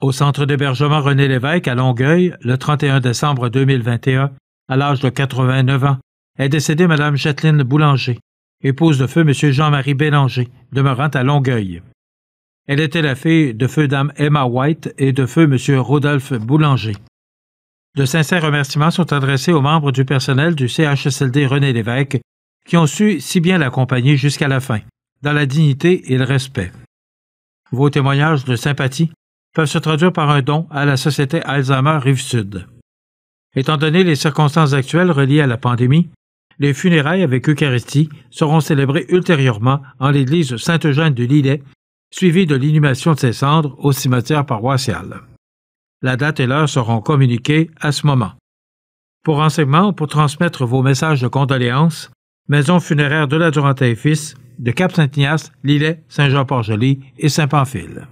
Au centre d'hébergement René Lévesque à Longueuil, le 31 décembre 2021, à l'âge de 89 ans, est décédée Mme Jacqueline Boulanger, épouse de feu M. Jean-Marie Bélanger, demeurant à Longueuil. Elle était la fille de feu Dame Emma White et de feu M. Rodolphe Boulanger. De sincères remerciements sont adressés aux membres du personnel du CHSLD René Lévesque qui ont su si bien l'accompagner jusqu'à la fin, dans la dignité et le respect. Vos témoignages de sympathie, peuvent se traduire par un don à la Société Alzheimer Rive-Sud. Étant donné les circonstances actuelles reliées à la pandémie, les funérailles avec Eucharistie seront célébrées ultérieurement en l'église Saint-Eugène de Lillet, suivie de l'inhumation de ses cendres au cimetière paroissial. La date et l'heure seront communiquées à ce moment. Pour renseignement, pour transmettre vos messages de condoléances, Maison funéraire de la et Fils, de Cap-Saint-Ignace, Lillet, Saint-Jean-Port-Joli et Saint-Pamphile.